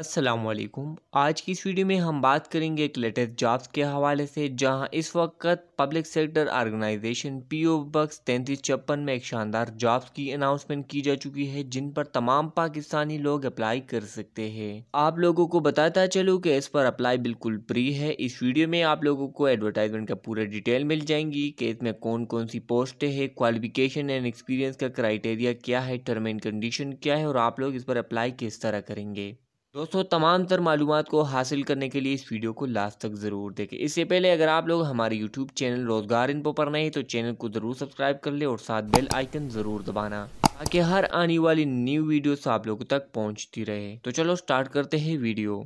असलकुम आज की इस वीडियो में हम बात करेंगे एक लेटेस्ट जॉब्स के हवाले से जहां इस वक्त public sector organization PO box तैंतीस छप्पन में एक शानदार जॉब्स की अनाउंसमेंट की जा चुकी है जिन पर तमाम पाकिस्तानी लोग अप्लाई कर सकते हैं आप लोगों को बताता चलूँ कि इस पर अप्लाई बिल्कुल फ्री है इस वीडियो में आप लोगों को एडवर्टाइजमेंट का पूरा डिटेल मिल जाएंगी कि इसमें कौन कौन सी पोस्ट है क्वालिफिकेशन एंड एक्सपीरियंस का क्राइटेरिया क्या है टर्म एंड कंडीशन क्या है और आप लोग इस पर अप्लाई किस तरह करेंगे दोस्तों तमाम तर मालूम को हासिल करने के लिए इस वीडियो को लास्ट तक ज़रूर देखें इससे पहले अगर आप लोग हमारे यूट्यूब चैनल रोज़गार इनपो पर नहीं तो चैनल को ज़रूर सब्सक्राइब कर ले और साथ बेल आइकन ज़रूर दबाना ताकि हर आने वाली न्यू वीडियोस आप लोगों तक पहुंचती रहे तो चलो स्टार्ट करते हैं वीडियो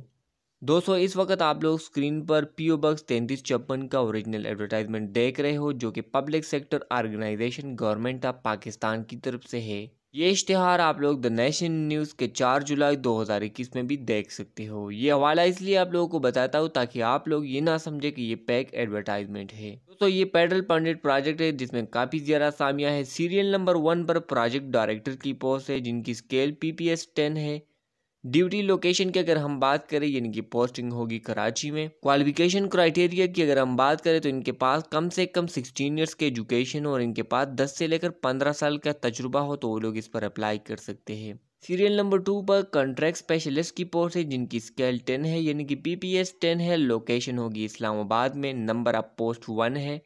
दोस्तों इस वक्त आप लोग स्क्रीन पर पीओ बक्स तैंतीस छप्पन का ओरिजिनल एडवर्टाइजमेंट देख रहे हो जो कि public sector organization government of Pakistan की तरफ से है ये इश्तहार आप लोग द नेशन न्यूज़ के 4 जुलाई 2021 में भी देख सकते हो ये हवाला इसलिए आप लोगों को बताता हूँ ताकि आप लोग ये ना समझे कि ये पैक एडवर्टाइजमेंट है दोस्तों ये पेडल पंडित प्रोजेक्ट है जिसमें काफ़ी ज़्यादा सामिया है सीरियल नंबर वन पर प्रोजेक्ट डायरेक्टर की पोस्ट है जिनकी scale P P S ten है ड्यूटी लोकेशन की अगर हम बात करें यानी कि पोस्टिंग होगी कराची में क्वालिफिकेशन क्राइटेरिया की अगर हम बात करें तो इनके पास कम से कम 16 इयर्स के एजुकेशन और इनके पास 10 से लेकर 15 साल का तजुर्बा हो तो वो लोग इस पर अप्लाई कर सकते हैं सीरियल नंबर टू पर कॉन्ट्रैक्ट स्पेशलिस्ट की पोस्ट है जिनकी स्केल टेन है यानी कि पीपीएस टेन है लोकेशन होगी इस्लामाबाद में नंबर ऑफ पोस्ट वन है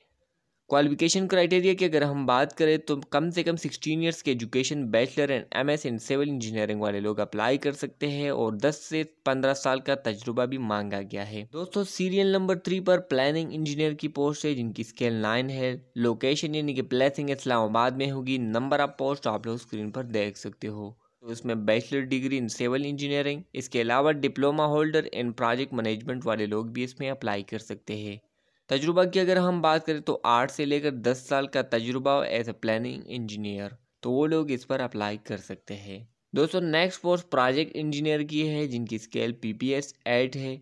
क्वालिफिकेशन क्राइटेरिया की अगर हम बात करें तो कम से कम सिक्सटीन ईयर्स के education bachelor and M S in civil engineering वाले लोग अप्लाई कर सकते हैं और दस से पंद्रह साल का तजुर्बा भी मांगा गया है दोस्तों सीरियल नंबर थ्री पर प्लानिंग इंजीनियर की पोस्ट है जिनकी स्केल नाइन है लोकेशन यानी कि प्लेसिंग इस्लामाबाद में होगी नंबर ऑफ पोस्ट आप लोग स्क्रीन पर देख सकते हो तो इसमें bachelor degree in civil engineering इसके अलावा diploma holder in project management वाले लोग भी इसमें अप्लाई कर सकते हैं तजुर्बा की अगर हम बात करें तो आठ से लेकर दस साल का तजुर्बा एज ए प्लानिंग इंजीनियर तो वो लोग इस पर अप्लाई कर सकते हैं दोस्तों नेक्स्ट पोस्ट प्रोजेक्ट इंजीनियर की है जिनकी scale P P S eight है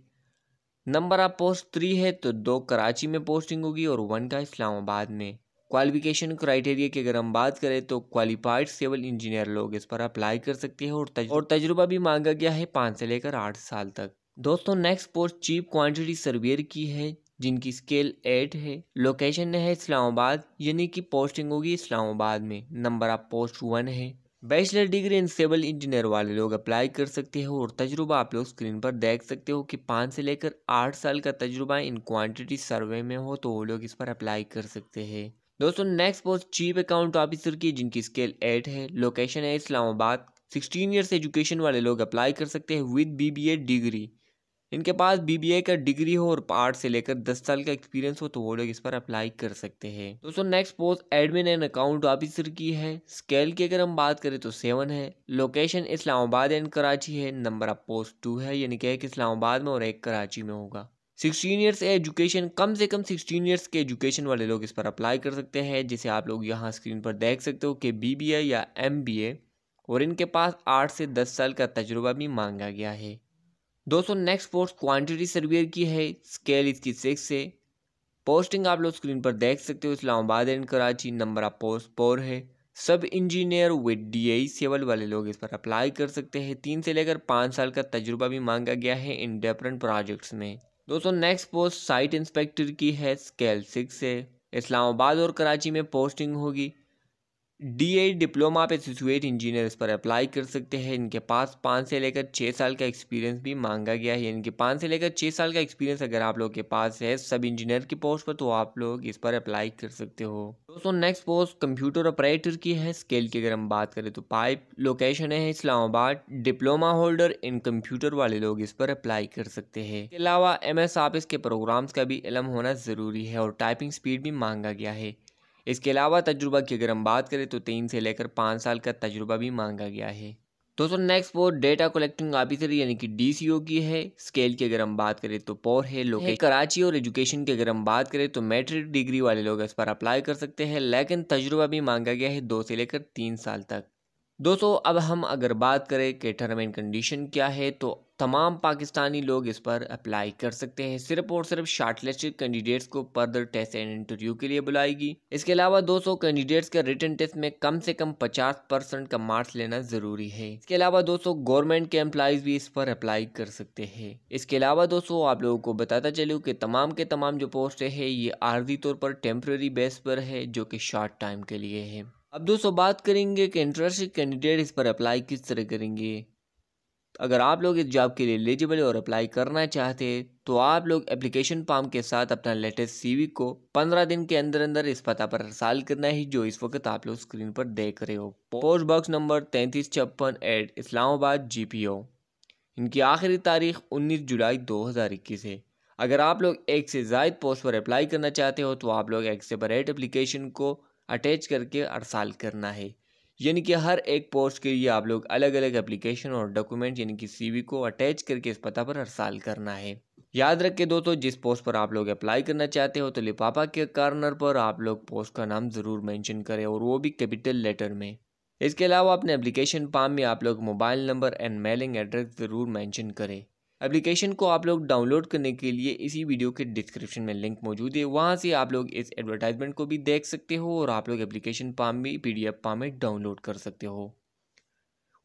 नंबर ऑफ पोस्ट थ्री है तो दो कराची में पोस्टिंग होगी और वन का इस्लामाबाद में क्वालिफिकेशन क्राइटेरिया की अगर हम बात करें तो क्वालिफाइड सिविल इंजीनियर लोग इस पर अप्लाई कर सकते हैं और तज, और तजुर्बा भी मांगा गया है पाँच से लेकर आठ साल तक दोस्तों next post chief quantity surveyor की है जिनकी स्केल एट है लोकेशन है इस्लामाबाद यानी कि पोस्टिंग होगी इस्लामाबाद में नंबर ऑफ पोस्ट वन है bachelor degree in civil engineer वाले लोग अप्लाई कर सकते हो और तजुर्बा आप लोग स्क्रीन पर देख सकते हो कि पाँच से लेकर आठ साल का तजुर्बा इन क्वांटिटी सर्वे में हो तो वो लोग इस पर अप्लाई कर सकते हैं दोस्तों next post chief account officer की जिनकी स्केल एट है लोकेशन है इस्लामाबाद सिक्सटीन ईयर्स एजुकेशन वाले लोग अप्लाई कर सकते हैं विद बीबीए डिग्री इनके पास बीबीए का डिग्री हो और आठ से लेकर दस साल का एक्सपीरियंस हो तो वो लोग इस पर अप्लाई कर सकते हैं दोस्तों next post admin and account officer की है स्केल की अगर हम बात करें तो सेवन है लोकेशन इस्लामाबाद एंड कराची है नंबर ऑफ पोस्ट टू है यानी कि एक इस्लामाबाद में और एक कराची में होगा सिक्सटीन ईयर्स एजुकेशन कम से कम सिक्सटीन ईयर्स के एजुकेशन वाले लोग इस पर अप्लाई कर सकते हैं जिसे आप लोग यहाँ स्क्रीन पर देख सकते हो कि बी बी या एम बी ए और इनके पास आठ से दस साल का तजुर्बा भी मांगा गया है दोस्तों नेक्स्ट पोस्ट क्वांटिटी सर्वेयर की है स्केल इसकी सिक्स है पोस्टिंग आप लोग स्क्रीन पर देख सकते हो इस्लामाबाद एंड कराची नंबर आप पोस्ट फोर है sub engineer with D I civil वाले लोग इस पर अप्लाई कर सकते हैं तीन से लेकर पाँच साल का तजुर्बा भी मांगा गया है इन डिफरेंट प्रोजेक्ट्स में दोस्तों नेक्स्ट पोस्ट साइट इंस्पेक्टर की है स्केल सिक्स है इस्लामाबाद और कराची में पोस्टिंग होगी D diploma of associate engineers पर अप्लाई कर सकते हैं इनके पास पाँच से लेकर छः साल का एक्सपीरियंस भी मांगा गया है इनके पाँच से लेकर छः साल का एक्सपीरियंस अगर आप लोग के पास है सब इंजीनियर की पोस्ट पर तो आप लोग इस पर अप्लाई कर सकते हो दोस्तों नेक्स्ट पोस्ट कंप्यूटर ऑपरेटर की है स्केल की अगर हम बात करें तो पाइप लोकेशन है Islamabad diploma holder in computer वाले लोग इस पर अप्लाई कर सकते हैं इसके अलावा एम एस ऑफिस के प्रोग्राम्स का भी इलम होना ज़रूरी है और टाइपिंग स्पीड भी मांगा गया है इसके अलावा तजुर्बा की अगर हम बात करें तो तीन से लेकर पाँच साल का तजुर्बा भी मांगा गया है दोस्तों नेक्स्ट वो डेटा कलेक्टिंग ऑफिसर यानी कि डीसीओ की है स्केल की अगर हम बात करें तो पोर है लोग कराची और एजुकेशन की अगर हम बात करें तो मैट्रिक डिग्री वाले लोग इस पर अप्लाई कर सकते हैं लेकिन तजुर्बा भी मांगा गया है दो से लेकर तीन साल तक दोस्तों अब हम अगर बात करें कि टर्म एंड कंडीशन क्या है तो तमाम पाकिस्तानी लोग इस पर अप्लाई कर सकते हैं सिर्फ और सिर्फ शार्टलिस्टेड कैंडिडेट्स को पर्दर टेस्ट एंड इंटरव्यू के लिए बुलाएगी इसके अलावा 200 कैंडिडेट्स के रिटर्न टेस्ट में कम से कम 50 परसेंट का मार्क्स लेना जरूरी है इसके अलावा सौ गवर्नमेंट के एम्प्लाईज भी इस पर अप्लाई कर सकते हैं इसके अलावा दोस्तों आप लोगों को बताता चलू कि तमाम के तमाम जो पोस्ट है ये आर्जी तौर पर टेम्प्रेरी बेस पर है जो कि शॉर्ट टाइम के लिए है अब दोस्तों बात करेंगे कि इंटर्नशिप कैंडिडेट इस पर अप्लाई किस तरह करेंगे अगर आप लोग इस जॉब के लिए एलिजिबल और अप्लाई करना चाहते हैं तो आप लोग एप्लीकेशन फॉर्म के साथ अपना लेटेस्ट सीवी को पंद्रह दिन के अंदर अंदर इस पता पर हरसाल करना है जो इस वक्त आप लोग स्क्रीन पर देख रहे हो पोस्ट बॉक्स नंबर तैंतीस छप्पन eight Islamabad G P O इनकी आखिरी तारीख उन्नीस जुलाई दो हज़ार इक्कीस है अगर आप लोग एक से जायद पोस्ट पर अप्लाई करना चाहते हो तो आप लोग एक से बरेट एप्लीकेशन को अटैच करके अरसाल करना है यानी कि हर एक पोस्ट के लिए आप लोग अलग अलग एप्लीकेशन और डॉक्यूमेंट यानी कि सीवी को अटैच करके इस पता पर अरसाल करना है याद रखें दोस्तों जिस पोस्ट पर आप लोग अप्लाई करना चाहते हो तो लिफाफा के कार्नर पर आप लोग पोस्ट का नाम ज़रूर मेंशन करें और वो भी कैपिटल लेटर में इसके अलावा अपने एप्लीकेशन फॉर्म में आप लोग mobile number and mailing address ज़रूर मेंशन करें एप्लीकेशन को आप लोग डाउनलोड करने के लिए इसी वीडियो के डिस्क्रिप्शन में लिंक मौजूद है वहाँ से आप लोग इस एडवर्टाइजमेंट को भी देख सकते हो और आप लोग एप्लीकेशन पाम भी पी डी पाम में डाउनलोड कर सकते हो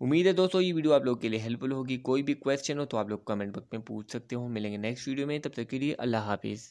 उम्मीद है दोस्तों ये वीडियो आप लोग के लिए हेल्पफुल होगी कोई भी क्वेश्चन हो तो आप लोग कमेंट बॉक्स में पूछ सकते हो मिलेंगे नेक्स्ट वीडियो में तब तक के लिए अल्लाह हाफिज़